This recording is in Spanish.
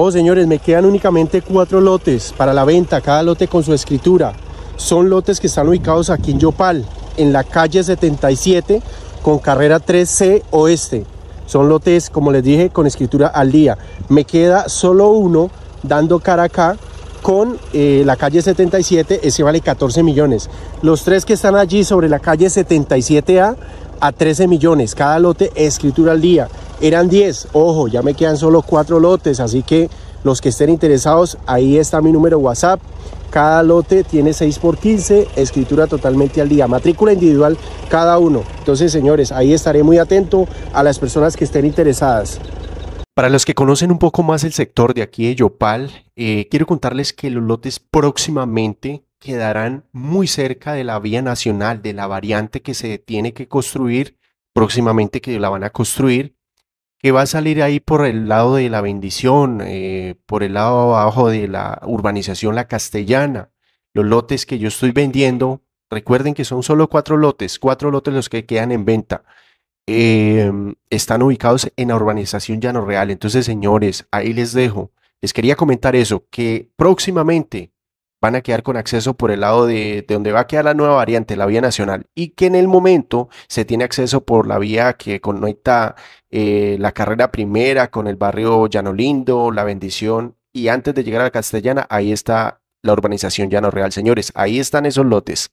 Oh, señores, me quedan únicamente cuatro lotes para la venta, cada lote con su escritura. Son lotes que están ubicados aquí en Yopal, en la calle 77 con carrera 3C Oeste. Son lotes, como les dije, con escritura al día. Me queda solo uno dando cara acá con eh, la calle 77, ese vale 14 millones. Los tres que están allí sobre la calle 77A a 13 millones. Cada lote escritura al día. Eran 10, ojo, ya me quedan solo 4 lotes, así que los que estén interesados, ahí está mi número WhatsApp. Cada lote tiene 6 por 15, escritura totalmente al día, matrícula individual cada uno. Entonces, señores, ahí estaré muy atento a las personas que estén interesadas. Para los que conocen un poco más el sector de aquí de Yopal, eh, quiero contarles que los lotes próximamente quedarán muy cerca de la vía nacional, de la variante que se tiene que construir, próximamente que la van a construir, que va a salir ahí por el lado de la bendición, eh, por el lado abajo de la urbanización La Castellana. Los lotes que yo estoy vendiendo, recuerden que son solo cuatro lotes, cuatro lotes los que quedan en venta. Em, están ubicados en la urbanización Llano Real. Entonces, señores, ahí les dejo. Les quería comentar eso, que próximamente van a quedar con acceso por el lado de, donde va a quedar la nueva variante, la vía nacional, y que en el momento se tiene acceso por la vía que conecta eh, la carrera primera con el barrio Llano Lindo, La Bendición, y antes de llegar a la Castellana, ahí está la urbanización Llano Real. Señores, ahí están esos lotes.